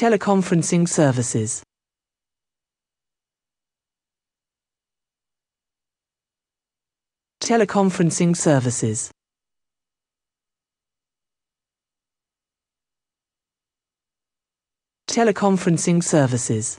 teleconferencing services. Teleconferencing services. Teleconferencing services.